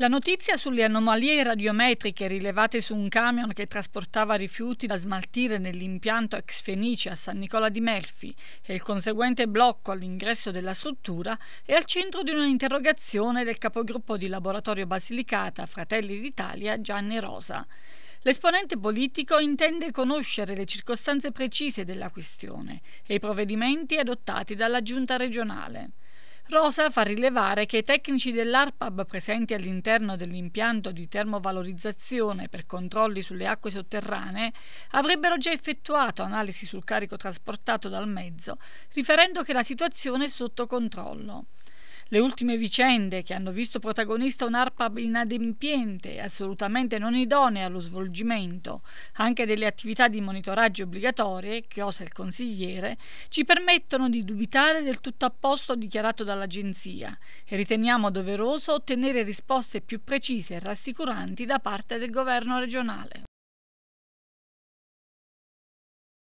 La notizia sulle anomalie radiometriche rilevate su un camion che trasportava rifiuti da smaltire nell'impianto ex Fenice a San Nicola di Melfi e il conseguente blocco all'ingresso della struttura è al centro di un'interrogazione del capogruppo di laboratorio Basilicata Fratelli d'Italia Gianni Rosa. L'esponente politico intende conoscere le circostanze precise della questione e i provvedimenti adottati dalla giunta regionale. Rosa fa rilevare che i tecnici dell'ARPAB presenti all'interno dell'impianto di termovalorizzazione per controlli sulle acque sotterranee avrebbero già effettuato analisi sul carico trasportato dal mezzo, riferendo che la situazione è sotto controllo. Le ultime vicende che hanno visto protagonista un'ARPA inadempiente, e assolutamente non idonea allo svolgimento anche delle attività di monitoraggio obbligatorie, che osa il consigliere, ci permettono di dubitare del tutto a posto dichiarato dall'agenzia e riteniamo doveroso ottenere risposte più precise e rassicuranti da parte del governo regionale.